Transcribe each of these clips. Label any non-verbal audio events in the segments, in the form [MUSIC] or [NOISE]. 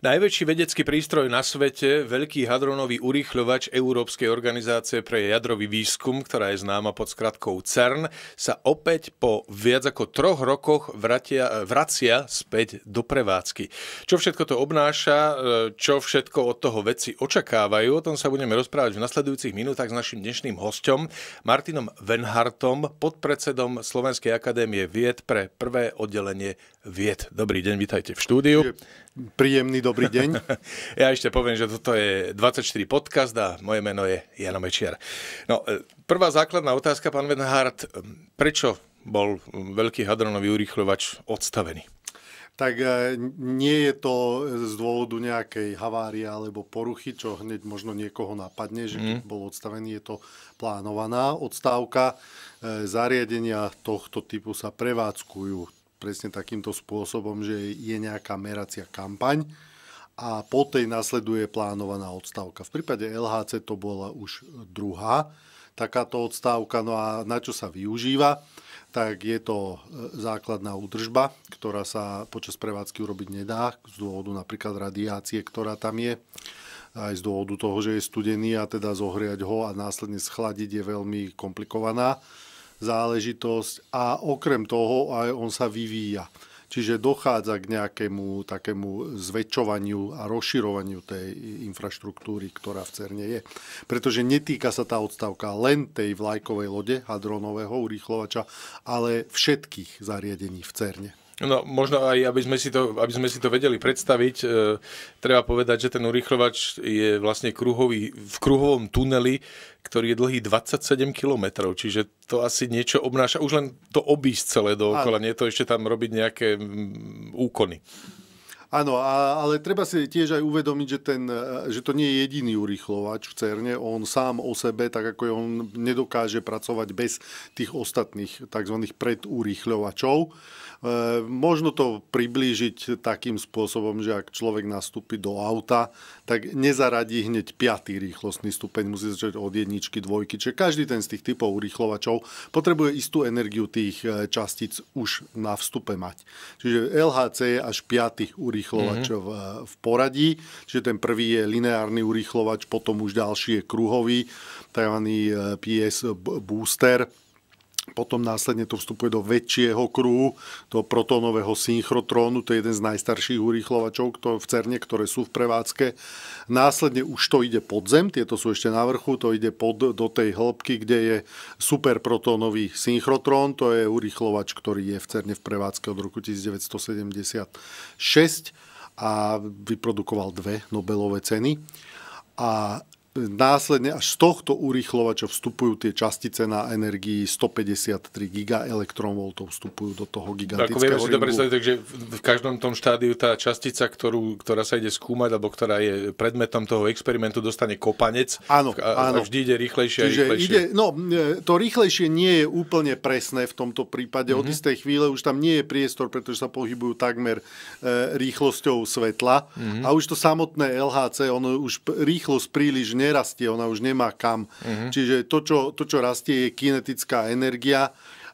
Najväčší vedecký prístroj na svete, veľký hadronový urýchľovač Európskej organizácie pre jadrový výskum, ktorá je známa pod skratkou CERN, sa opäť po viac ako troch rokoch vratia, vracia späť do prevádzky. Čo všetko to obnáša, e, čo všetko od toho veci očakávajú, o tom sa budeme rozprávať v nasledujúcich minútach s našim dnešným hostom, Martinom Venhartom, podpredsedom Slovenskej akadémie vied pre prvé oddelenie vied. Dobrý deň, vítajte v štúdiu. Príjemný do dobrý deň. [LAUGHS] ja ešte poviem, že toto je 24 podcast a moje meno je Jano Mečiar. No, e, prvá základná otázka, pán Venhard, e, prečo bol veľký hadronový urýchľovač odstavený? tak e, nie je to z dôvodu nejakej havárie alebo poruchy, čo hneď možno niekoho napadne, že keď mhm. bol odstavený, je to plánovaná odstávka. Zariadenia tohto typu sa prevádzkujú presne takýmto spôsobom, že je nejaká meracia kampaň, a po tej nasleduje plánovaná odstávka. V prípade LHC to bola už druhá takáto odstávka. No a na čo sa využíva? Tak je to e, základná údržba, ktorá sa počas prevádzky urobiť nedá, z dôvodu napríklad radiácie, ktorá tam je aj z dôvodu toho, že je studený a teda zohriať ho a následne schladiť je veľmi komplikovaná záležitosť a okrem toho aj on sa vyvíja. Čiže dochádza k nejakému takému zväčšovaniu a rozširovaniu tej infraštruktúry, ktorá v CERNE je. Pretože netýka sa tá odstavka len tej vlajkovej lode hadronového urýchlovača, ale všetkých zariadení v CERNE. No, možno aj, aby sme si to, aby sme si to vedeli predstaviť, e, treba povedať, že ten urýchlovač je vlastne kruhový, v kruhovom tuneli, ktorý je dlhý 27 km, čiže to asi niečo obnáša. Už len to obísť celé dookola, nie to ešte tam robiť nejaké m, úkony. Áno, a, ale treba si tiež aj uvedomiť, že, ten, e, že to nie je jediný urýchlovač v CERNE. On sám o sebe, tak ako je, on nedokáže pracovať bez tých ostatných tzv. predurýchľovačov. E, možno to priblížiť takým spôsobom, že ak človek nastúpi do auta, tak nezaradí hneď 5. rýchlostný stupeň, musí začať od jedničky, dvojky. Čiže každý ten z tých typov urýchlovačov potrebuje istú energiu tých e, častíc už na vstupe mať. Čiže LHC je až 5. urýchlovač urýchlovačov mm-hmm. Eh, v poradí. Čiže ten prvý je lineárny urýchlovač, potom už ďalší je kruhový, tzv. Eh, PS Booster potom následne to vstupuje do väčšieho kruhu, do protónového synchrotrónu, to je jeden z najstarších urýchlovačov v CERNE, ktoré sú v prevádzke. Následne už to ide pod zem, tieto sú ešte na vrchu, to ide pod, do tej hĺbky, kde je superprotónový synchrotrón, to je urýchlovač, ktorý je v CERNE v prevádzke od roku 1976 a vyprodukoval dve Nobelové ceny. A následne až z tohto urýchlovača vstupujú tie častice na energii 153 giga elektronvoltov vstupujú do toho gigantického tak, vieme si takže v každom tom štádiu tá častica, ktorú, ktorá sa ide skúmať, alebo ktorá je predmetom toho experimentu, dostane kopanec áno, a, áno. vždy ide rýchlejšie Čiže a rýchlejšie. Ide, no, e, to rýchlejšie nie je úplne presné v tomto prípade. Mm-hmm. Od mhm. istej chvíle už tam nie je priestor, pretože sa pohybujú takmer e, rýchlosťou svetla mm-hmm. a už to samotné LHC, ono už rýchlosť príliš nerastie, ona už nemá kam. Mm-hmm. Čiže to čo, to, čo rastie, je kinetická energia,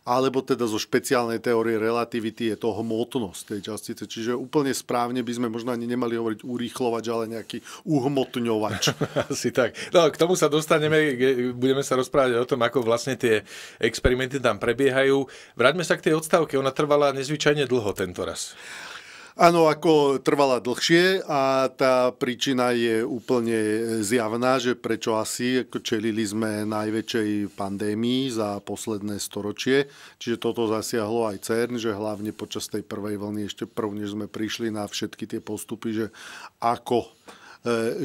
alebo teda zo špeciálnej teórie relativity je to hmotnosť tej častice. Čiže úplne správne by sme možno ani nemali hovoriť urýchlovač, ale nejaký uhmotňovač. [LAUGHS] Asi tak. No, k tomu sa dostaneme, budeme sa rozprávať o tom, ako vlastne tie experimenty tam prebiehajú. Vráťme sa k tej odstavke, ona trvala nezvyčajne dlho tento raz. Áno, ako trvala dlhšie a tá príčina je úplne zjavná, že prečo asi čelili sme najväčšej pandémii za posledné storočie. Čiže toto zasiahlo aj CERN, že hlavne počas tej prvej vlny, ešte prv, než sme prišli na všetky tie postupy, že ako e,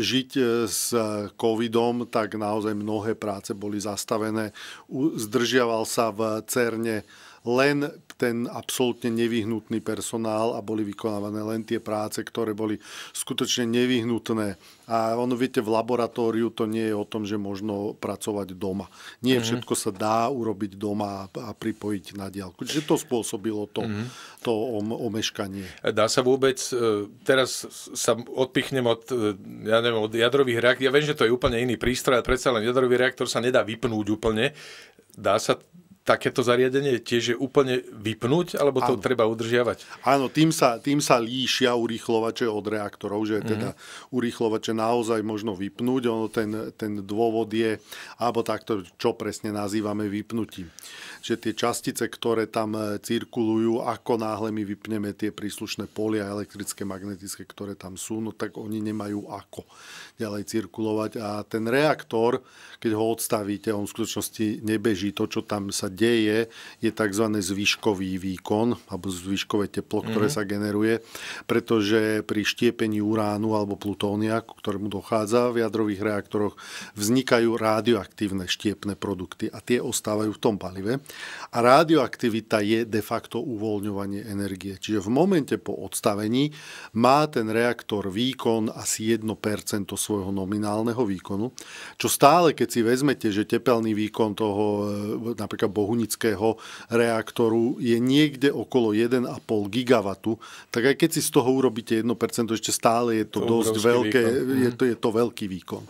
žiť e, s covidom, tak naozaj mnohé práce boli zastavené. Zdržiaval sa v CERNE len ten absolútne nevyhnutný personál a boli vykonávané len tie práce, ktoré boli skutočne nevyhnutné. A ono, viete, v laboratóriu to nie je o tom, že možno pracovať doma. Nie mm-hmm. všetko sa dá urobiť doma a pripojiť na diálku. Čiže to spôsobilo to, mm-hmm. to omeškanie. Dá sa vôbec, e, teraz sa odpichnem od, e, ja neviem, od jadrových reaktorov. Ja viem, že to je úplne iný prístroj, ale predsa len jadrový reaktor sa nedá vypnúť úplne. Dá sa takéto zariadenie tiež je úplne vypnúť, alebo to Áno. treba udržiavať? Áno, tým sa, tým sa líšia urýchlovače od reaktorov, že mm-hmm. teda mhm. urýchlovače naozaj možno vypnúť. Ono ten, ten dôvod je, alebo takto, čo presne nazývame vypnutím že tie častice, ktoré tam e, cirkulujú, ako náhle my vypneme tie príslušné polia elektrické, magnetické, ktoré tam sú, no tak oni nemajú ako ďalej cirkulovať. A ten reaktor, keď ho odstavíte, on v skutočnosti nebeží. To, čo tam sa deje, je tzv. zvyškový výkon, alebo zvyškové teplo, ktoré mm-hmm. sa generuje, pretože pri štiepení uránu alebo plutónia, k ktorému dochádza v jadrových reaktoroch, vznikajú radioaktívne štiepne produkty a tie ostávajú v tom palive. A radioaktivita je de facto uvoľňovanie energie. Čiže v momente po odstavení má ten reaktor výkon asi 1% svojho nominálneho výkonu, čo stále, keď si vezmete, že tepelný výkon toho e, napríklad bohunického reaktoru je niekde okolo 1,5 gigawatu, tak aj keď si z toho urobíte 1%, ešte stále je to, to dosť veľké, je mhm. to, je to veľký výkon.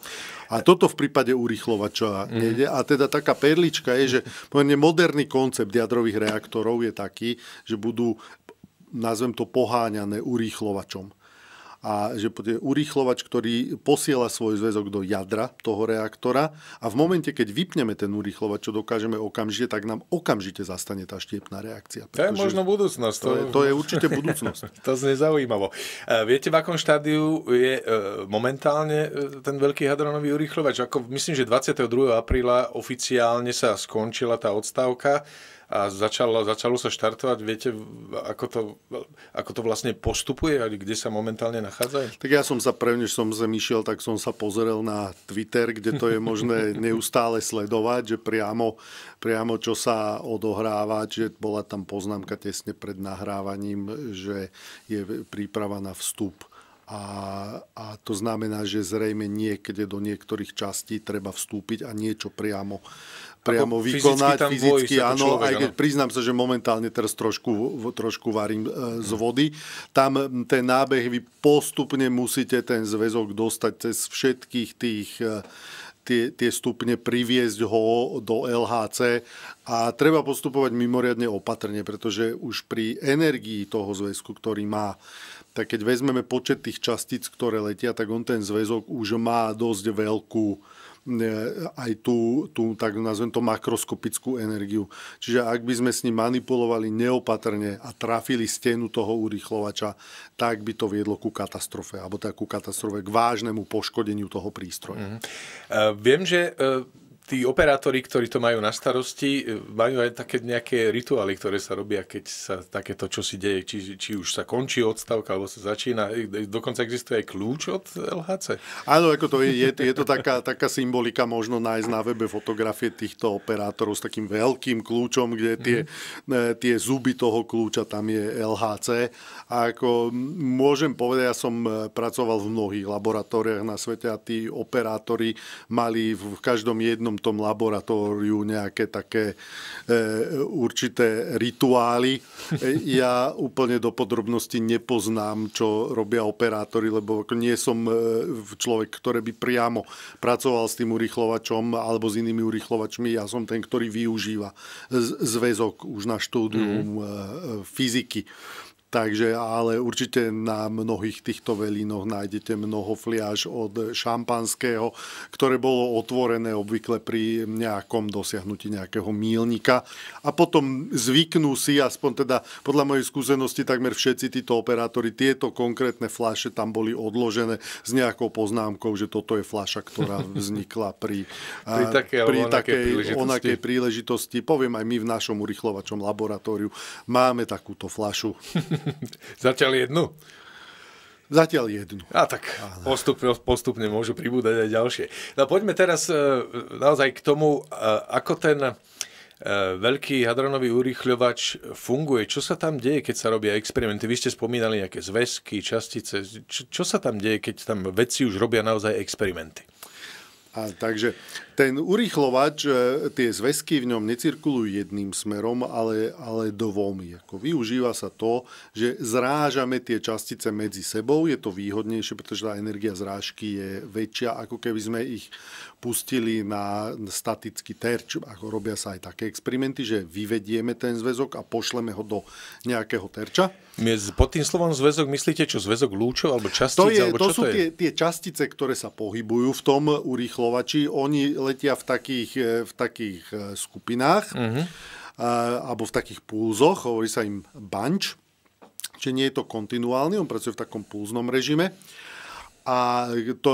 A toto v prípade urychlovača mm. nejde. A teda taká perlička je, že pomerne moderný koncept jadrových reaktorov je taký, že budú, nazvem to, poháňané urýchlovačom a že je urýchlovač, ktorý posiela svoj zväzok do jadra toho reaktora a v momente, keď vypneme ten urýchlovač, čo dokážeme okamžite, tak nám okamžite zastane tá štiepná reakcia. To je možno budúcnosť. To, je, to je určite budúcnosť. [LAUGHS] to znie zaujímavo. E, viete, v akom štádiu je e, momentálne e, ten veľký hadronový urýchlovač? Ako, myslím, že 22. apríla oficiálne sa skončila tá odstávka a začalo, začalo sa štartovať. Viete, ako to, ako to vlastne postupuje a kde sa momentálne nachádzajú? Tak ja som sa prvne, som sem išiel, tak som sa pozrel na Twitter, kde to je možné [LAUGHS] neustále sledovať, že priamo, priamo čo sa odohráva, že bola tam poznámka tesne pred nahrávaním, že je príprava na vstup a, a to znamená, že zrejme niekde do niektorých častí treba vstúpiť a niečo priamo priamo ako vykonať fyzicky, fyzicky vojsť, áno, človek, aj keď áno. priznám sa, že momentálne teraz trošku, trošku varím e, z vody. Tam ten nábeh, vy postupne musíte ten zväzok dostať cez všetkých tých e, tie, tie stupne priviesť ho do LHC a treba postupovať mimoriadne opatrne, pretože už pri energii toho zväzku, ktorý má, tak keď vezmeme počet tých častíc, ktoré letia, tak on ten zväzok už má dosť veľkú aj tú, tú tak nazvem to makroskopickú energiu. Čiže ak by sme s ním manipulovali neopatrne a trafili stenu toho urýchlovača, tak by to viedlo ku katastrofe, alebo tak teda ku katastrofe, k vážnemu poškodeniu toho prístroja. Mm-hmm. Uh, viem, že uh tí operátori, ktorí to majú na starosti, e, majú aj také nejaké rituály, ktoré sa robia, keď sa takéto čo si deje, či, či už sa končí odstavka, alebo sa začína. E, e, dokonca existuje aj kľúč od LHC. Áno, ako to je, je, je to taká, taká symbolika, možno nájsť na webe fotografie týchto operátorov s takým veľkým kľúčom, kde tie, mm-hmm. tie zuby toho kľúča, tam je LHC. A ako môžem povedať, ja som pracoval v mnohých laboratóriách na svete a tí operátori mali v každom jednom každom tom laboratóriu nejaké také e, určité rituály. E, ja úplne do podrobnosti nepoznám, čo robia operátori, lebo nie som e, človek, ktorý by priamo pracoval s tým urychlovačom alebo s inými urychlovačmi. Ja som ten, ktorý využíva zväzok už na štúdium mm-hmm. fyziky. Takže, ale určite na mnohých týchto velínoch nájdete mnoho fliaž od šampanského, ktoré bolo otvorené obvykle pri nejakom dosiahnutí nejakého mílnika. A potom zvyknú si, aspoň teda podľa mojej skúsenosti, takmer všetci títo operátori, tieto konkrétne fľaše tam boli odložené s nejakou poznámkou, že toto je fľaša, ktorá [LAUGHS] vznikla pri, pri, eh, také, pri takej príležitosti. onakej príležitosti. Poviem aj my v našom urychlovačom laboratóriu máme takúto fľašu. [LAUGHS] [LAUGHS] Zatiaľ jednu? Zatiaľ jednu. A tak Ale... postupne, postupne môžu pribúdať aj ďalšie. No poďme teraz e, naozaj k tomu, e, ako ten e, veľký hadronový urýchľovač funguje. Čo sa tam deje, keď sa robia experimenty? Vy ste spomínali nejaké zväzky, častice. Čo, čo sa tam deje, keď tam vedci už robia naozaj experimenty? A, takže ten urýchlovač, e, tie zväzky v ňom necirkulujú jedným smerom, ale, ale dvomi. Ako využíva sa to, že zrážame tie častice medzi sebou, je to výhodnejšie, pretože tá energia zrážky je väčšia, ako keby sme ich pustili na statický terč. Ako robia sa aj také experimenty, že vyvedieme ten zväzok a pošleme ho do nejakého terča. Pod tým slovom zväzok myslíte čo? Zväzok lúčov alebo častíc? To, je, alebo to sú to je? Tie, tie častice, ktoré sa pohybujú v tom urýchlovači. Oni letia v takých, e, v takých e, skupinách uh-huh. alebo v takých pulzoch, hovorí sa im bunch, čiže nie je to kontinuálny, on pracuje v takom pulznom režime a to,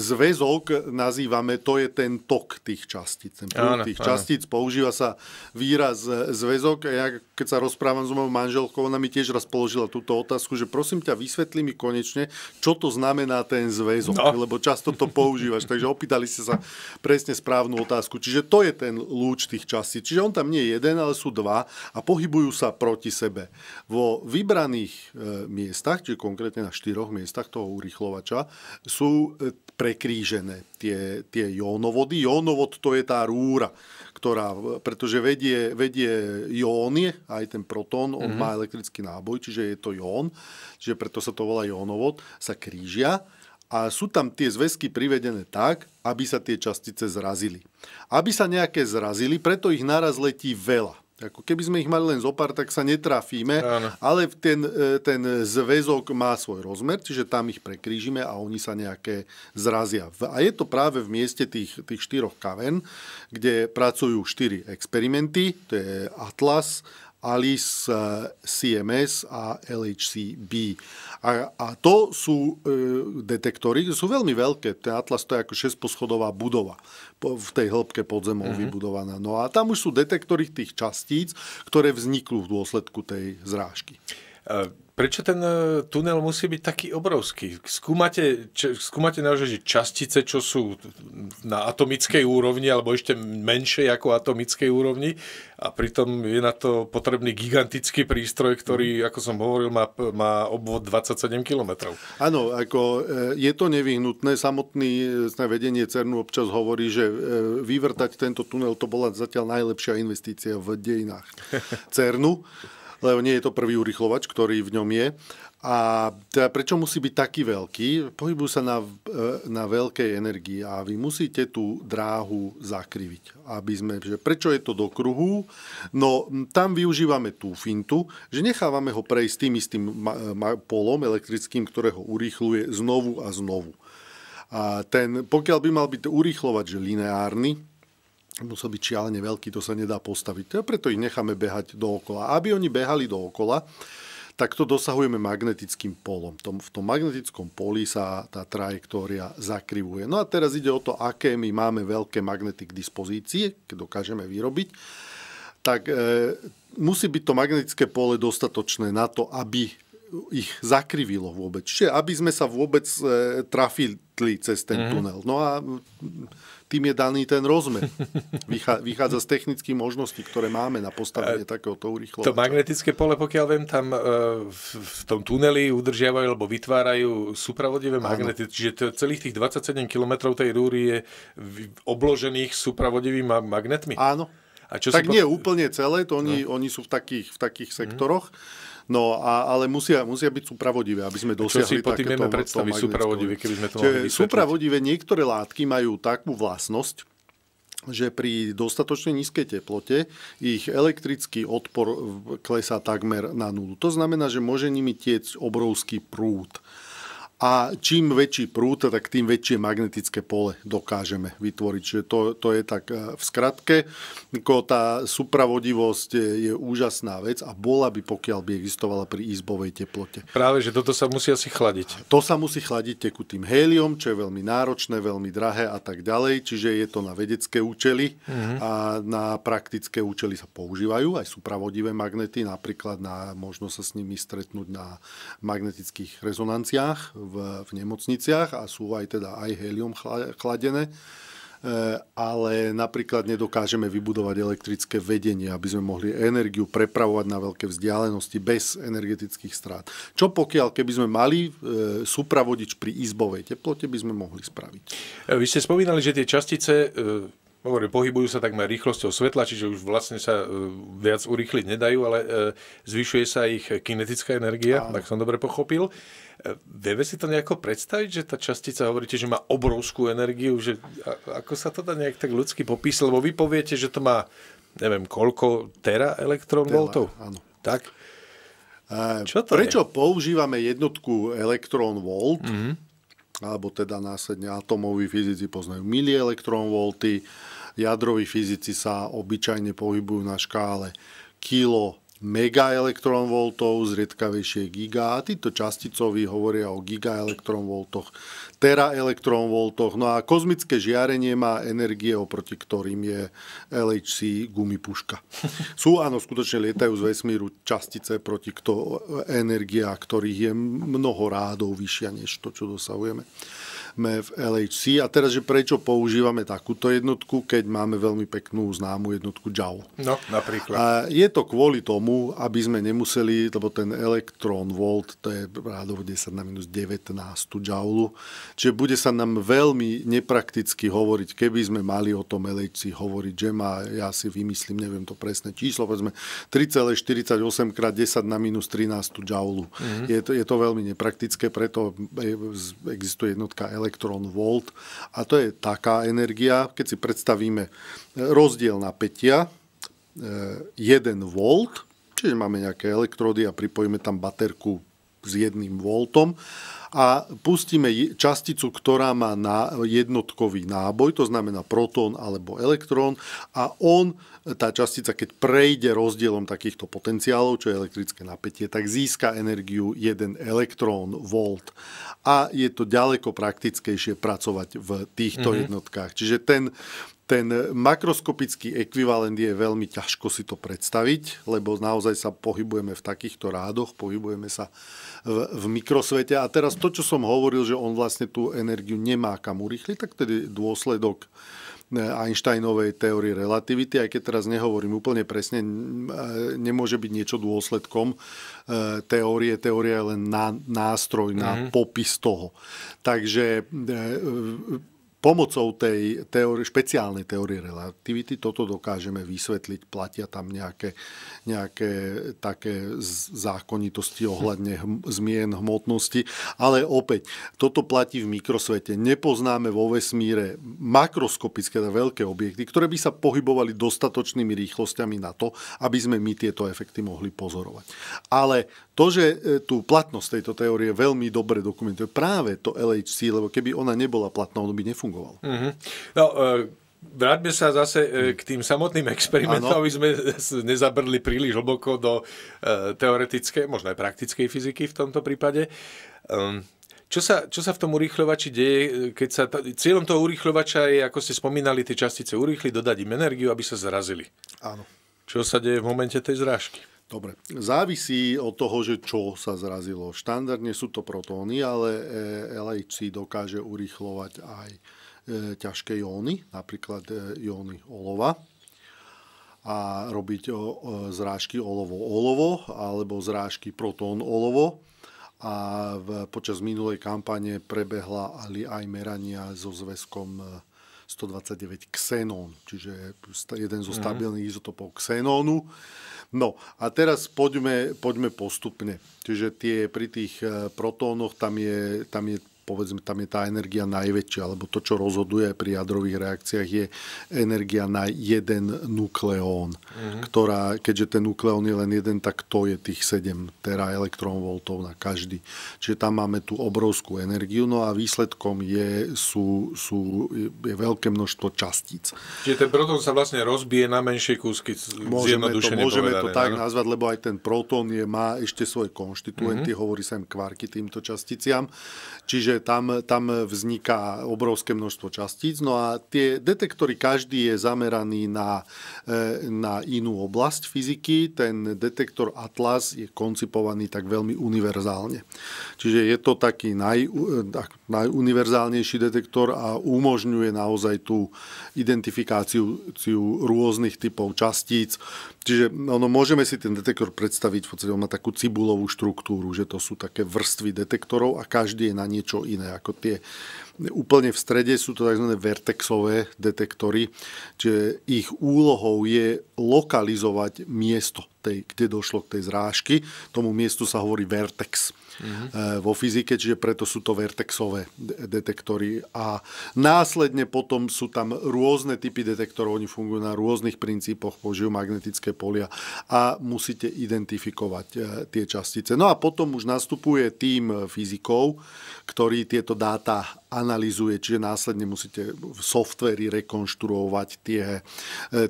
zväzok nazývame, to je ten tok tých častíc, ten áno, tých áno. častíc, používa sa výraz e, zväzok. Ja keď sa rozprávam s mojou manželkou, ona mi tiež raz položila túto otázku, že prosím ťa, vysvetli mi konečne, čo to znamená ten zväzok, no. lebo často to používaš. Takže opýtali ste sa presne správnu otázku. Čiže to je ten lúč tých častíc. Čiže on tam nie je jeden, ale sú dva a pohybujú sa proti sebe. Vo vybraných e, miestach, či konkrétne na štyroch miestach toho urychlovača, sú e, prekrížené tie, tie jónovody. Jónovod to je tá rúra, ktorá, e, pretože vedie, vedie jóny, aj ten protón, on mm-hmm. má elektrický náboj, čiže je to jón, čiže preto sa to volá jónovod, sa krížia a sú tam tie zväzky privedené tak, aby sa tie častice zrazili. Aby sa nejaké zrazili, preto ich naraz letí veľa. Ako keby sme ich mali len zo pár, tak sa netrafíme, Áno. ale ten, e, ten zväzok má svoj rozmer, čiže tam ich prekrížime a oni sa nejaké zrazia. A je to práve v mieste tých, tých štyroch kaven, kde pracujú štyri experimenty, to je Atlas, ALICE, eh, CMS a LHCb. A, a to sú e, detektory, sú veľmi veľké. Ten Atlas to je ako 6 budova po, v tej hĺbke podzemov mm-hmm. vybudovaná. No a tam už sú detektory tých častíc, ktoré vzniknú v dôsledku tej zrážky. Eh, Prečo ten e, tunel musí byť taký obrovský? Skúmate, či, skúmate na že častice, čo sú na atomickej úrovni, alebo ešte menšie ako atomickej úrovni, a pritom je na to potrebný gigantický prístroj, ktorý, mhm. ako som hovoril, má, má obvod 27 km. Áno, ako e, je to nevyhnutné. Samotný e, vedenie CERNu občas hovorí, že vyvrtať tento tunel to bola zatiaľ najlepšia investícia v dejinách [LAUGHS] CERNu lebo nie je to prvý urychlovač, ktorý v ňom je. A teda prečo musí byť taký veľký? Pohybujú sa na, na veľkej energii a vy musíte tú dráhu zakriviť. Aby sme, že prečo je to do kruhu? No tam využívame tú fintu, že nechávame ho prejsť tým istým polom elektrickým, ktoré ho urýchluje znovu a znovu. A ten, pokiaľ by mal byť urýchlovač lineárny, musel byť čialene veľký, to sa nedá postaviť. A preto ich necháme behať dookola. Aby oni behali dookola, tak to dosahujeme magnetickým polom. V tom magnetickom poli sa tá trajektória zakrivuje. No a teraz ide o to, aké my máme veľké magnety k dispozícii, keď dokážeme vyrobiť, tak e, musí byť to magnetické pole dostatočné na to, aby ich zakrivilo vôbec. Čiže aby sme sa vôbec e, trafili cez ten mm-hmm. tunel. No a tým je daný ten rozmer. [LAUGHS] Vychádza z technických možností, ktoré máme na postavenie e, takéhoto urychlovača. To magnetické pole, pokiaľ viem, tam e, v tom tuneli udržiavajú alebo vytvárajú supravodivé magnety. Čiže celých tých 27 km tej rúry je obložených supravodivými magnetmi? Áno. A čo tak po... nie úplne celé, to oni, mm. oni sú v takých, v takých mhm. sektoroch. Mm No, a, ale musia, musia byť súpravodivé, aby sme dosiahli takéto... Čo si pod vieme predstaviť súpravodivé, keby sme to Čiže, mohli Súpravodivé niektoré látky majú takú vlastnosť, že pri dostatočne nízkej teplote ich elektrický odpor klesá takmer na nulu. To znamená, že môže nimi tiec obrovský prúd. A čím väčší prúd, tak tým väčšie magnetické pole dokážeme vytvoriť. Čiže to, to je tak eh, v skratke. Tá supravodivosť eh, je úžasná vec a bola by, pokiaľ by existovala pri izbovej teplote. Práve, že toto sa musí asi chladiť. To sa musí chladiť tekutým héliom, čo je veľmi náročné, veľmi drahé a tak ďalej. Čiže je to na vedecké účely mm-hmm. a na praktické účely sa používajú aj supravodivé magnety, napríklad na, možno sa s nimi stretnúť na magnetických rezonanciách v v, v nemocniciach a sú aj teda aj helium chladené e, ale napríklad nedokážeme vybudovať elektrické vedenie, aby sme mohli energiu prepravovať na veľké vzdialenosti bez energetických strát. Čo pokiaľ, keby sme mali e, supravodič pri izbovej teplote, by sme mohli spraviť? E, vy ste spomínali, že tie častice Hovorím, pohybujú sa takmer rýchlosťou svetla, čiže už vlastne sa e, viac urýchliť nedajú, ale e, zvyšuje sa ich kinetická energia, Áno. tak som dobre pochopil. E, vieme si to nejako predstaviť, že tá častica, hovoríte, že má obrovskú energiu, že ako sa to dá nejak tak ľudsky popísať, lebo vy poviete, že to má, neviem, koľko tera elektronvoltov? Áno. Tak? Čo to Prečo je? používame jednotku elektronvolt? Mm-hmm alebo teda následne atomoví fyzici poznajú milielektronvolty, volty, Jadroví fyzici sa obyčajne pohybujú na škále kilo mega elektronvoltov, zriedkavejšie giga a títo časticovi hovoria o giga elektronvoltoch, tera elektronvoltoch. No a kozmické žiarenie má energie, oproti ktorým je LHC gumy puška. [LAUGHS] Sú áno, skutočne lietajú z vesmíru častice proti kto, energia, ktorých je mnoho rádov vyššia než to, čo dosahujeme v LHC. A teraz, že prečo používame takúto jednotku, keď máme veľmi peknú známu jednotku JAL. No, napríklad. A je to kvôli tomu, aby sme nemuseli, lebo ten elektrón volt, to je rádovo 10 na minus 19 joule, čiže bude sa nám veľmi neprakticky hovoriť, keby sme mali o tom LHC hovoriť, že má, ja si vymyslím, neviem to presné číslo, povedzme 3,48 krát 10 na minus 13 joule. Mm-hmm. Je, to, je to veľmi nepraktické, preto existuje jednotka LHC elektrón volt a to je taká energia, keď si predstavíme e, rozdiel napätia 1 e, volt, čiže máme nejaké elektrody a pripojíme tam baterku s jedným voltom a pustíme časticu, ktorá má na jednotkový náboj, to znamená protón alebo elektrón a on, tá častica, keď prejde rozdielom takýchto potenciálov, čo je elektrické napätie, tak získa energiu 1 elektrón volt a je to ďaleko praktickejšie pracovať v týchto mm-hmm. jednotkách. Čiže ten, ten makroskopický ekvivalent je veľmi ťažko si to predstaviť, lebo naozaj sa pohybujeme v takýchto rádoch, pohybujeme sa v, v mikrosvete. A teraz to, čo som hovoril, že on vlastne tú energiu nemá kam urýchliť, tak tedy dôsledok e, Einsteinovej teórie relativity, aj keď teraz nehovorím úplne presne, e, nemôže byť niečo dôsledkom e, teórie. Teória je len na, nástroj na mm-hmm. popis toho. Takže pomocou tej teórie, špeciálnej teórie relativity toto dokážeme vysvetliť. Platia tam nejaké, nejaké také zákonitosti ohľadne hm, zmien hmotnosti. Ale opäť, toto platí v mikrosvete. Nepoznáme vo vesmíre makroskopické, teda veľké objekty, ktoré by sa pohybovali dostatočnými rýchlosťami na to, aby sme my tieto efekty mohli pozorovať. Ale to, že e, tú platnosť tejto teórie veľmi dobre dokumentuje práve to LHC, lebo keby ona nebola platná, ono by nefungovalo. Mm-hmm. No, e, Vráťme sa zase e, k tým samotným experimentom, aby sme nezabrli príliš hlboko do teoretickej, možno aj praktickej fyziky v tomto prípade. Ehm, čo sa, čo sa v tom urýchľovači deje, keď sa... T- cieľom toho urýchľovača je, ako ste spomínali, tie častice urýchli, dodať im energiu, aby sa zrazili. Áno. Čo sa deje v momente tej zrážky? Dobre, závisí od toho, že čo sa zrazilo. Štandardne sú to protóny, ale e, LHC dokáže urýchlovať aj e, ťažké jóny, napríklad e, jóny olova a robiť zrážky olovo-olovo alebo zrážky protón-olovo. A v, počas minulej kampane prebehla ali aj merania so zväzkom 129 xenón, čiže jeden zo mhm. stabilných mm. izotopov xenónu. No a teraz poďme, poďme postupne. Čiže tie, pri tých eh, protónoch tam je, tam je povedzme, tam je tá energia najväčšia, alebo to, čo rozhoduje pri jadrových reakciách, je energia na jeden nukleón, mm-hmm. ktorá, keďže ten nukleón je len jeden, tak to je tých 7 tera elektronvoltov na každý. Čiže tam máme tú obrovskú energiu, no a výsledkom je, sú, sú, je veľké množstvo častíc. Čiže ten proton sa vlastne rozbije na menšie kúsky, môžeme to, Môžeme to tak ne? nazvať, lebo aj ten proton je, má ešte svoje konštituenty, mm-hmm. hovorí sa im kvarky týmto časticiam. Čiže Čiže tam, tam vzniká obrovské množstvo častíc. No a tie detektory, každý je zameraný na, e, na inú oblasť fyziky. Ten detektor Atlas je koncipovaný tak veľmi univerzálne. Čiže je to taký naj, e, najuniverzálnejší detektor a umožňuje naozaj tú identifikáciu rôznych typov častíc. Čiže ono, môžeme si ten detektor predstaviť, v podstate on má takú cibulovú štruktúru, že to sú také vrstvy detektorov a každý je na niečo iné ako tie úplne v strede sú to tzv. vertexové detektory, čiže ich úlohou je lokalizovať miesto, tej, kde došlo k tej zrážky. Tomu miestu sa hovorí vertex. Mhm. vo fyzike, čiže preto sú to vertexové detektory. A následne potom sú tam rôzne typy detektorov, oni fungujú na rôznych princípoch, použijú magnetické polia a musíte identifikovať e, tie častice. No a potom už nastupuje tým e, fyzikov, ktorí tieto dáta analizuje, čiže následne musíte v softveri rekonštruovať tie e,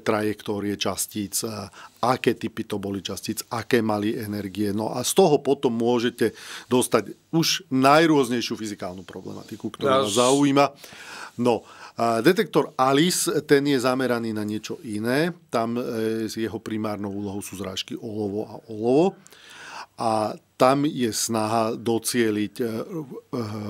trajektórie častíc, e, aké typy to boli častíc, aké mali energie. No a z toho potom môžete dostať už najrôznejšiu fyzikálnu problematiku, ktorá vás zaujíma. No, a detektor ALICE, ten je zameraný na niečo iné. Tam e, s jeho primárnou úlohou sú zrážky olovo a olovo. A tam je snaha docieliť eh, eh,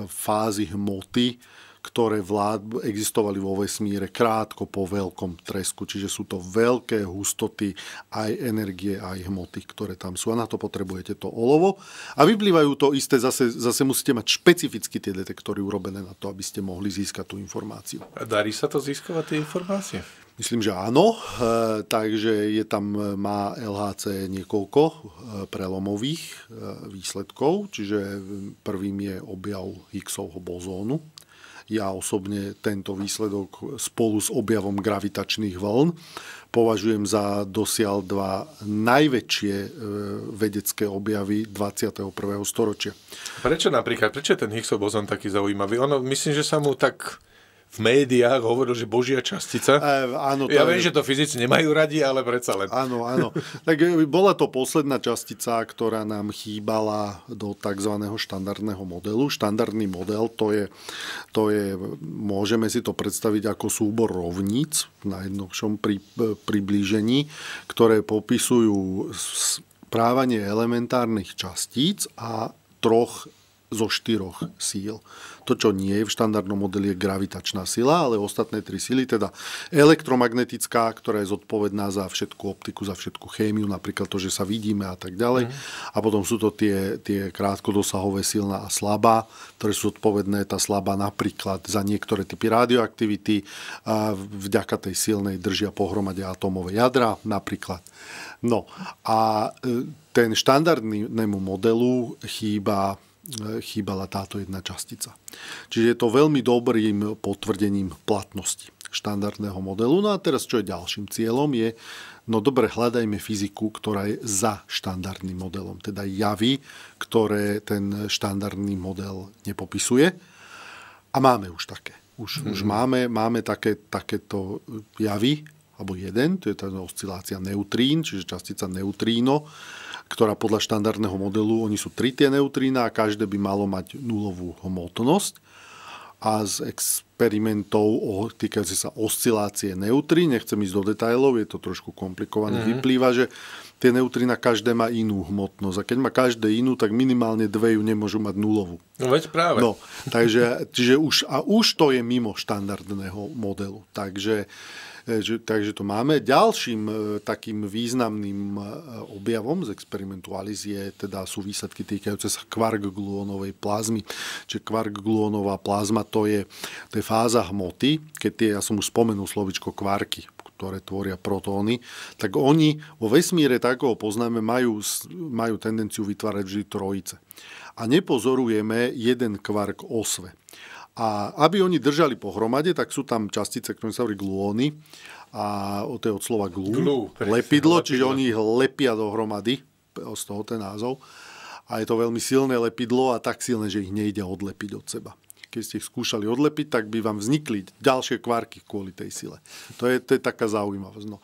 fázy hmoty, ktoré vlád existovali vo vesmíre krátko po veľkom tresku. Čiže sú to veľké hustoty aj energie, aj hmoty, ktoré tam sú. A na to potrebujete to olovo. A vyplývajú to isté, zase, zase musíte mať špecificky tie detektory urobené na to, aby ste mohli získať tú informáciu. A darí sa to získavať tie informácie? Myslím, že áno. E, takže je tam, e, má LHC niekoľko e, prelomových výsledkov, čiže prvým je objav Higgsovho bozónu. Ja osobne tento výsledok spolu s objavom gravitačných vln považujem za dosiaľ dva najväčšie vedecké objavy 21. storočia. Prečo napríklad, prečo je ten Higgsov bozón taký zaujímavý? Ono, myslím, že sa mu tak v médiách hovoril, že Božia častica. E, áno, ja viem, je... že to fyzici nemajú radi, ale predsa len. Áno, áno. tak e, bola to posledná častica, ktorá nám chýbala do tzv. štandardného modelu. Štandardný model to je, to je, môžeme si to predstaviť ako súbor rovníc v najjednokšom pri, e, priblížení, ktoré popisujú správanie elementárnych častíc a troch zo štyroch síl. To, čo nie je v štandardnom modeli, je gravitačná sila, ale ostatné tri sily, teda elektromagnetická, ktorá je zodpovedná za všetku optiku, za všetku chémiu, napríklad to, že sa vidíme a tak ďalej. Mm. A potom sú to tie, tie krátkodosahové silná a slabá, ktoré sú zodpovedné, tá slabá napríklad za niektoré typy radioaktivity, a vďaka tej silnej držia pohromade atómové jadra napríklad. No a e, ten štandardnému modelu chýba E, chýbala táto jedna častica. Čiže je to veľmi dobrým potvrdením platnosti štandardného modelu. No a teraz čo je ďalším cieľom je, no dobre, hľadajme fyziku, ktorá je za štandardným modelom, teda javy, ktoré ten štandardný model nepopisuje. A máme už také. Už, mm-hmm. už máme, máme také, takéto javy, alebo jeden, to je tá oscilácia neutrín, čiže častica neutríno, ktorá podľa štandardného modelu, oni sú tri tie neutrína a každé by malo mať nulovú hmotnosť. A z experimentov o, týkajúce sa oscilácie neutrín, nechcem ísť do detajlov, je to trošku komplikované, mm-hmm. vyplýva, že tie neutrína každé má inú hmotnosť. A keď má každé inú, tak minimálne dve ju nemôžu mať nulovú. No veď práve. No, takže, čiže už, a už to je mimo štandardného modelu. Takže Eh, takže to máme. Ďalším eh, takým významným eh, objavom z experimentu Alice je, teda sú výsledky týkajúce sa kvark-gluónovej plazmy. Čiže kvark-gluónová plazma to je, to je fáza hmoty, keď tie, ja som už spomenul slovičko kvarky, ktoré tvoria protóny, tak oni vo vesmíre, tak ho poznáme, majú, majú tendenciu vytvárať vždy trojice. A nepozorujeme jeden kvark osve. A aby oni držali pohromade, tak sú tam častice, ktoré sa hovorí gluóny. A to je od slova glú, glú lepidlo, lepidlo, čiže oni ich lepia dohromady, z toho ten názov. A je to veľmi silné lepidlo a tak silné, že ich nejde odlepiť od seba. Keď ste ich skúšali odlepiť, tak by vám vznikli ďalšie kvarky kvôli tej sile. To je, to je taká zaujímavosť. No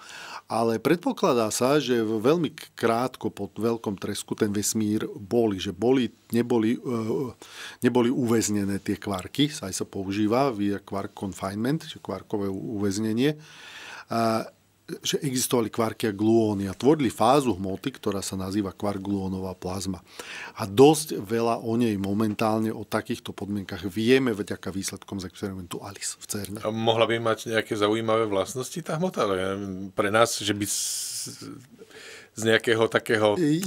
ale predpokladá sa, že veľmi krátko po veľkom tresku ten vesmír boli, že boli, neboli, e, neboli uväznené tie kvarky, aj sa používa via kvark confinement, čiže kvarkové uväznenie že existovali kvarky a gluóny a tvorili fázu hmoty, ktorá sa nazýva kvarkgluónová gluónová plazma. A dosť veľa o nej momentálne o takýchto podmienkach vieme vďaka výsledkom z experimentu ALICE v CERN. A mohla by mať nejaké zaujímavé vlastnosti tá hmota? Pre nás, že by z nejakého takého e,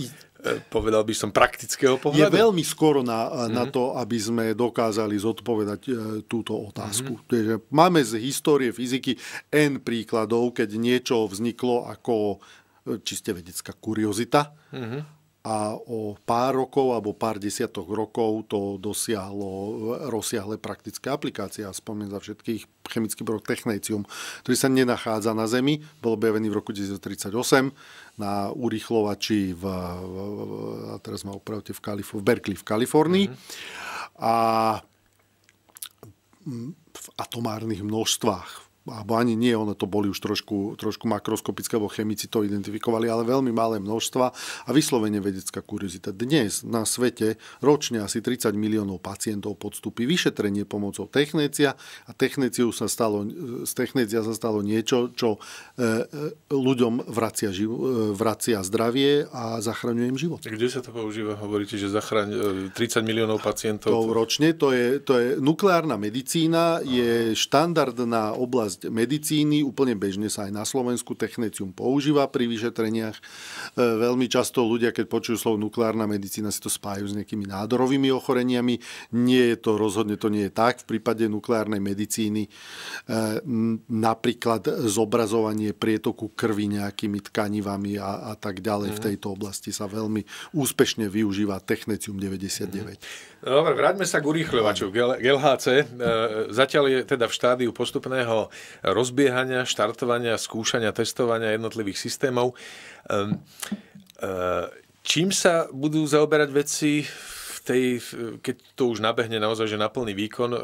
povedal by som, praktického pohľadu? Je veľmi skoro na, na mm-hmm. to, aby sme dokázali zodpovedať e, túto otázku. Mm-hmm. Takže máme z histórie fyziky N príkladov, keď niečo vzniklo ako e, čiste vedecká kuriozita. Mm-hmm a o pár rokov alebo pár desiatok rokov to dosiahlo rozsiahle praktické aplikácie. A spomínam za všetkých chemický brok technécium, ktorý sa nenachádza na Zemi, bol objavený v roku 1938 na urýchlovači v, a teraz ma opravte, v, Kalif- v Berkeley v Kalifornii. Mm-hmm. A v atomárnych množstvách, alebo ani nie, ono to boli už trošku, trošku makroskopické, lebo chemici to identifikovali, ale veľmi malé množstva a vyslovene vedecká kuriozita. Dnes na svete ročne asi 30 miliónov pacientov podstupí vyšetrenie pomocou technécia a technéciu sa stalo, z technécia sa stalo niečo, čo e, e, ľuďom vracia, živ, e, vracia zdravie a zachraňuje im život. Kde sa to používa? Hovoríte, že zachraň, 30 miliónov pacientov? To ročne, to je, to je nukleárna medicína, je štandardná oblasť časť medicíny. Úplne bežne sa aj na Slovensku technetium používa pri vyšetreniach. E, veľmi často ľudia, keď počujú slovo nukleárna medicína, si to spájajú s nejakými nádorovými ochoreniami. Nie je to, rozhodne to nie je tak. V prípade nukleárnej medicíny e, napríklad zobrazovanie prietoku krvi nejakými tkanivami a, a tak ďalej. V mhm. tejto oblasti sa veľmi úspešne využíva technetium 99. Mhm. Dobre, vráťme sa k urýchľovaču LHC. E, zatiaľ je teda v štádiu postupného rozbiehania, štartovania, skúšania, testovania jednotlivých systémov. Ehm, ehm, čím sa budú zaoberať veci v tej, keď to už nabehne naozaj že na plný výkon, e,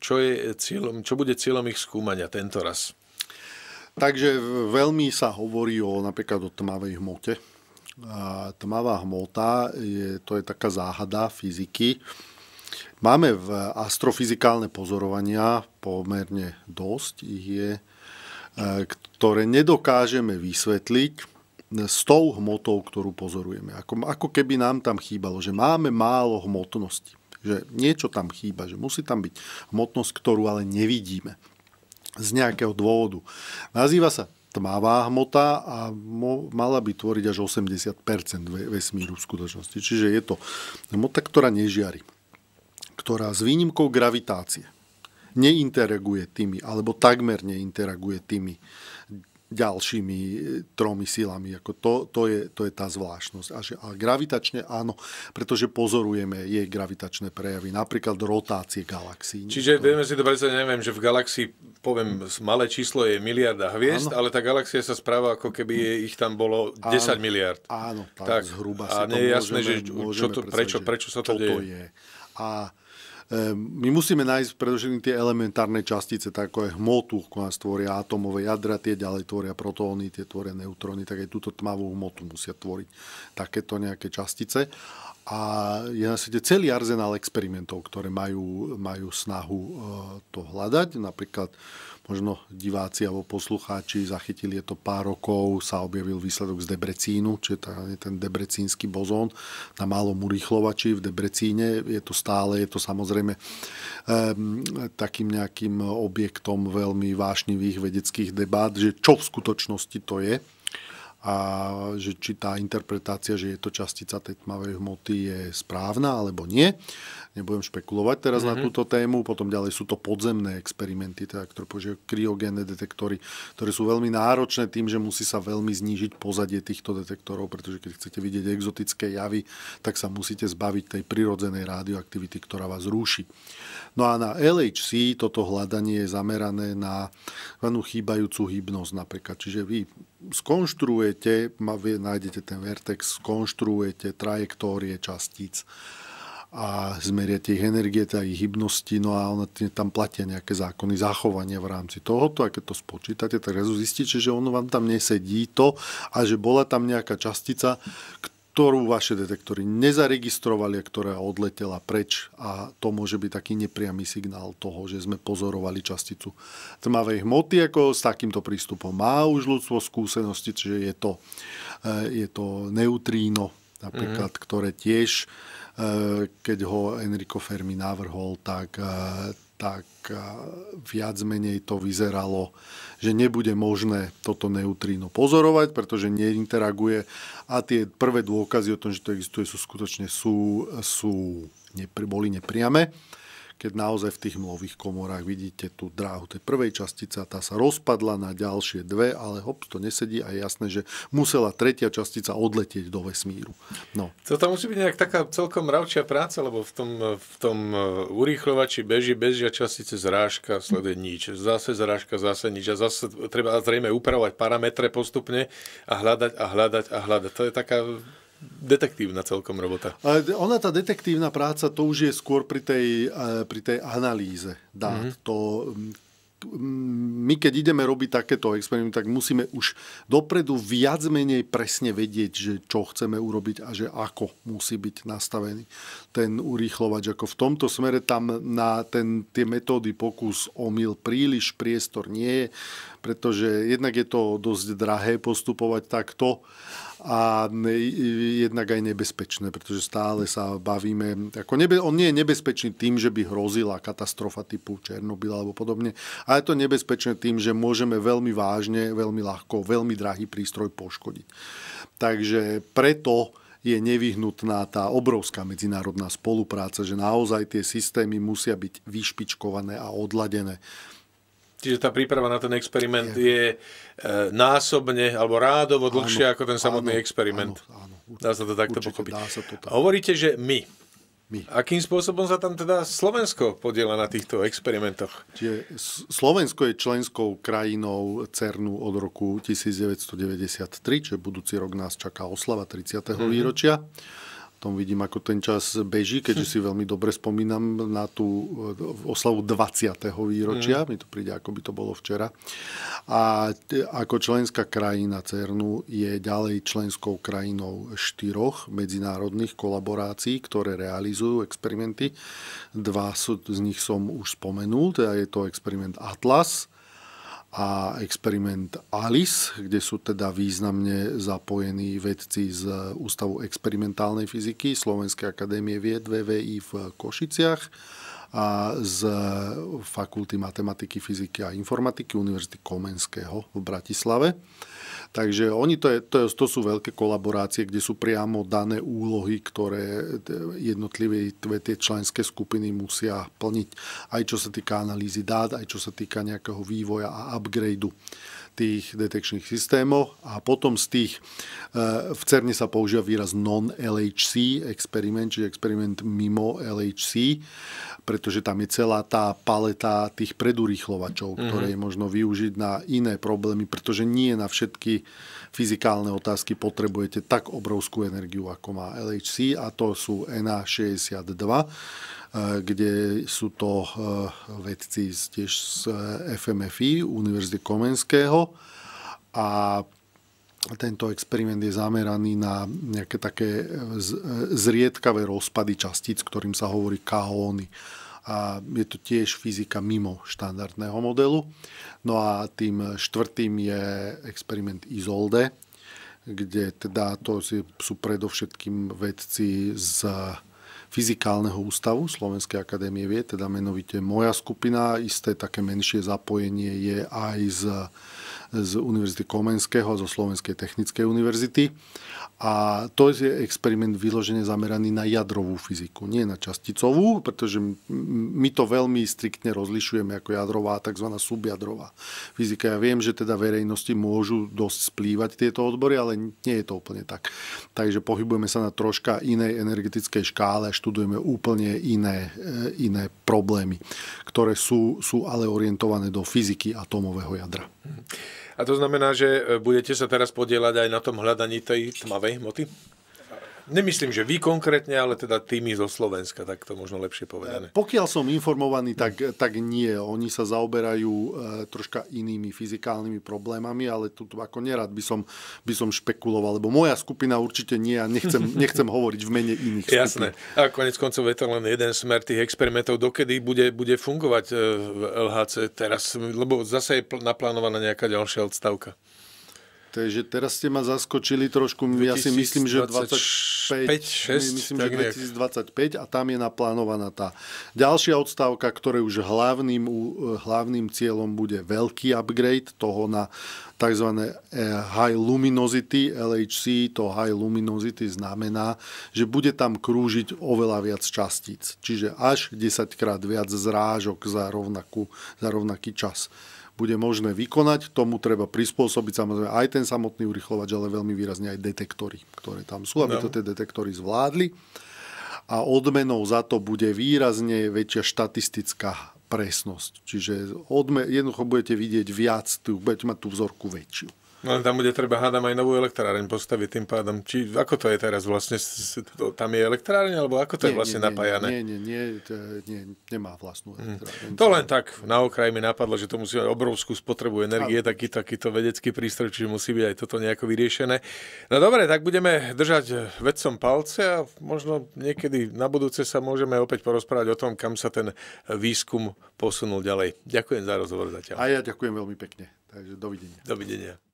čo, je cieľom, čo bude cieľom ich skúmania tento raz? Takže veľmi sa hovorí o napríklad o tmavej hmote. A tmavá hmota, je, to je taká záhada fyziky, Máme v astrofyzikálne pozorovania pomerne dosť, ich je, e, ktoré nedokážeme vysvetliť s tou hmotou, ktorú pozorujeme. Ako, ako keby nám tam chýbalo, že máme málo hmotnosti, že niečo tam chýba, že musí tam byť hmotnosť, ktorú ale nevidíme z nejakého dôvodu. Nazýva sa tmavá hmota a mo, mala by tvoriť až 80 vesmíru v skutočnosti. Čiže je to hmota, ktorá nežiari ktorá s výnimkou gravitácie neinteraguje tými, alebo takmer neinteraguje tými ďalšími e, tromi silami. Ako to, to, je, to je tá zvláštnosť. A, že, a gravitačne áno, pretože pozorujeme jej gravitačné prejavy, napríklad rotácie galaxií. Čiže to... vieme si to predstaviť, neviem, že v galaxii, poviem, malé číslo je miliarda hviezd, áno. ale tá galaxia sa správa, ako keby je, ich tam bolo 10 áno, miliard. Áno, tak, tak zhruba. A nie je jasné, že čo to, prečo, prečo sa to deje. To je. A Ehm, my musíme nájsť predovšetkým tie elementárne častice, tak ako je hmotu, ktorá tvoria atomové jadra, tie ďalej tvoria protóny, tie tvoria neutróny, tak aj túto tmavú hmotu musia tvoriť takéto nejaké častice. A je na svete celý arzenál experimentov, ktoré majú, majú snahu eh, to hľadať. Napríklad možno diváci alebo poslucháči zachytili, je to pár rokov, sa objavil výsledok z Debrecínu, čiže ten debrecínsky bozón na malom urýchlovači v Debrecíne. Je to stále, je to samozrejme ehm, takým nejakým objektom veľmi vášnivých vedeckých debát, že čo v skutočnosti to je a že či tá interpretácia, že je to častica tej tmavej hmoty je správna alebo nie. Nebudem špekulovať teraz mm-hmm. na mhm. túto tému. Potom ďalej sú to podzemné experimenty, teda, ktoré požívajú kryogénne detektory, ktoré sú veľmi náročné tým, že musí sa veľmi znížiť pozadie týchto detektorov, pretože keď chcete vidieť exotické javy, tak sa musíte zbaviť tej prirodzenej radioaktivity, ktorá vás rúši. No a na LHC toto hľadanie je zamerané na chýbajúcu hybnosť napríklad. Čiže vy skonštruujete, nájdete ten vertex, skonštruujete trajektórie častíc a zmeriate ich energie, teda ich hybnosti, no a ono, tam platia nejaké zákony zachovania v rámci tohoto a keď to spočítate, tak zistíte, že ono vám tam nesedí to a že bola tam nejaká častica, ktorú vaše detektory nezaregistrovali a ktorá odletela preč a to môže byť taký nepriamy signál toho, že sme pozorovali časticu tmavej hmoty, ako s takýmto prístupom má už ľudstvo skúsenosti, čiže je to, eh, je to neutríno napríklad, mm-hmm. ktoré tiež, eh, keď ho Enrico Fermi navrhol, tak eh, tak viac menej to vyzeralo, že nebude možné toto neutríno pozorovať, pretože neinteraguje a tie prvé dôkazy o tom, že to existuje, sú skutočne sú, sú nepri, boli nepriame keď naozaj v tých mlových komorách vidíte tú dráhu tej prvej častice a tá sa rozpadla na ďalšie dve, ale hop, to nesedí a je jasné, že musela tretia častica odletieť do vesmíru. No. To tam musí byť nejak taká celkom mravčia práca, lebo v tom, v tom eh, urýchlovači beží, bežia častice zrážka, sleduje nič, zase zrážka, zase nič a zase treba zrejme upravovať parametre postupne a hľadať a hľadať a hľadať. To je taká detektívna celkom robota. Ona tá detektívna práca, to už je skôr pri tej, e, pri tej analýze dát. Mm-hmm. To, mm, my keď ideme robiť takéto experimenty, tak musíme už dopredu viac menej presne vedieť, že čo chceme urobiť a že ako musí byť nastavený ten urýchlovač. Ako v tomto smere tam na ten, tie metódy pokus omyl príliš priestor nie je, pretože jednak je to dosť drahé postupovať takto a jednak aj nebezpečné, pretože stále sa bavíme, ako nebe, on nie je nebezpečný tým, že by hrozila katastrofa typu Černobyl alebo podobne, ale je to nebezpečné tým, že môžeme veľmi vážne, veľmi ľahko, veľmi drahý prístroj poškodiť. Takže preto je nevyhnutná tá obrovská medzinárodná spolupráca, že naozaj tie systémy musia byť vyšpičkované a odladené. Čiže tá príprava na ten experiment je, je e, násobne alebo rádovo dlhšia ako ten samotný áno, experiment. Áno, áno, určite, dá sa to takto pochopiť. sa to tak. Hovoríte, že my. my. Akým spôsobom sa tam teda Slovensko podiela na týchto experimentoch? Čiže Slovensko je členskou krajinou CERNu od roku 1993, čiže budúci rok nás čaká oslava 30. Mm-hmm. výročia tom vidím, ako ten čas beží, keďže si veľmi dobre spomínam na tú e, oslavu 20. výročia. Mm. Mi to príde, ako by to bolo včera. A ako členská krajina CERNu je ďalej členskou krajinou štyroch medzinárodných kolaborácií, ktoré realizujú experimenty. Dva z nich som už spomenul, teda je to experiment Atlas, a experiment ALICE, kde sú teda významne zapojení vedci z Ústavu experimentálnej fyziky Slovenskej akadémie vied VVI v Košiciach a z Fakulty matematiky, fyziky a informatiky Univerzity Komenského v Bratislave. Takže oni to, je, to, je, to sú veľké kolaborácie, kde sú priamo dané úlohy, ktoré jednotlivé tie členské skupiny musia plniť, aj čo sa týka analýzy dát, aj čo sa týka nejakého vývoja a upgradeu tých detekčných systémoch a potom z tých, eh, v CERNE sa používa výraz non-LHC experiment, čiže experiment mimo LHC, pretože tam je celá tá paleta tých predurýchlovačov, mm-hmm. ktoré je možno využiť na iné problémy, pretože nie na všetky fyzikálne otázky potrebujete tak obrovskú energiu, ako má LHC a to sú NA62 Eh, kde sú to eh, vedci tiež z eh, FMFI, Univerzity Komenského. A tento experiment je zameraný na nejaké také zriedkavé rozpady častíc, ktorým sa hovorí kaóny. A je to tiež fyzika mimo štandardného modelu. No a tým štvrtým je experiment Izolde, kde teda to sú predovšetkým vedci z fyzikálneho ústavu Slovenskej akadémie vie, teda menovite moja skupina. Isté také menšie zapojenie je aj z, z Univerzity Komenského, zo Slovenskej technickej univerzity. A to je experiment vyložene zameraný na jadrovú fyziku, nie na časticovú, pretože my to veľmi striktne rozlišujeme ako jadrová a tzv. subjadrová fyzika. Ja viem, že teda verejnosti môžu dosť splývať tieto odbory, ale nie je to úplne tak. Takže pohybujeme sa na troška inej energetickej škále, a študujeme úplne iné, e, iné problémy, ktoré sú, sú ale orientované do fyziky atómového jadra. Mhm. A to znamená, že e, budete sa teraz podielať aj na tom hľadaní tej tmavej hmoty? Nemyslím, že vy konkrétne, ale teda tými zo Slovenska, tak to možno lepšie povedané. Pokiaľ som informovaný, tak, tak nie. Oni sa zaoberajú e, troška inými fyzikálnymi problémami, ale tu ako nerad by som, by som špekuloval, lebo moja skupina určite nie a nechcem, [LAUGHS] nechcem hovoriť v mene iných skupín. Jasné. A konec koncov je to len jeden smer tých experimentov, dokedy bude, bude fungovať e, v LHC teraz, lebo zase je naplánovaná nejaká ďalšia odstavka. Takže teraz ste ma zaskočili trošku, 2025, ja si myslím, že 25, 6, myslím, že 2025 a tam je naplánovaná tá ďalšia odstávka, ktoré už hlavným, hlavným cieľom bude veľký upgrade toho na tzv. E, high luminosity, LHC, to high luminosity znamená, že bude tam krúžiť oveľa viac častíc, čiže až 10 krát viac zrážok za, rovnakú, za rovnaký čas bude možné vykonať. Tomu treba prispôsobiť samozrejme aj ten samotný urychlovač, ale veľmi výrazne aj detektory, ktoré tam sú, aby no. to tie detektory zvládli. A odmenou za to bude výrazne väčšia štatistická presnosť. Čiže odme, jednoducho budete vidieť viac, budete mať tú vzorku väčšiu. No tam bude treba, hádam, aj novú elektráreň postaviť tým pádom. Či, ako to je teraz vlastne? Tam je elektráreň, alebo ako to nie, je vlastne nie, napájane? Nie, nie, nie, to, nie, nemá vlastnú hm. elektráreň. Hmm. To len tak na okraj mi napadlo, že to musí mať obrovskú spotrebu energie, taký, takýto vedecký prístroj, čiže musí byť aj toto nejako vyriešené. No dobre, tak budeme držať vedcom palce a možno niekedy na budúce sa môžeme opäť porozprávať o tom, kam sa ten výskum posunul ďalej. Ďakujem za rozhovor zatiaľ. A ja ďakujem veľmi pekne. Takže dovidenia. Dovidenia.